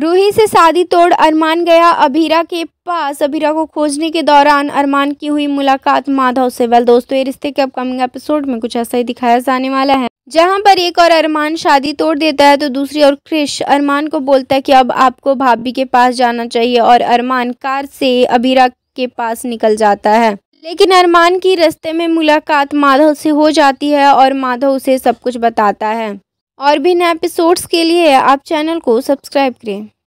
रूही से शादी तोड़ अरमान गया अभीरा के पास अभीरा को खोजने के दौरान अरमान की हुई मुलाकात माधव से वेल दोस्तों ये रिश्ते के अपकमिंग एपिसोड में कुछ ऐसा ही दिखाया जाने वाला है जहां पर एक और अरमान शादी तोड़ देता है तो दूसरी ओर क्रिश अरमान को बोलता है कि अब आपको भाभी के पास जाना चाहिए और अरमान कार से अभीरा के पास निकल जाता है लेकिन अरमान की रस्ते में मुलाकात माधव से हो जाती है और माधव उसे सब कुछ बताता है और भी नए एपिसोड्स के लिए आप चैनल को सब्सक्राइब करें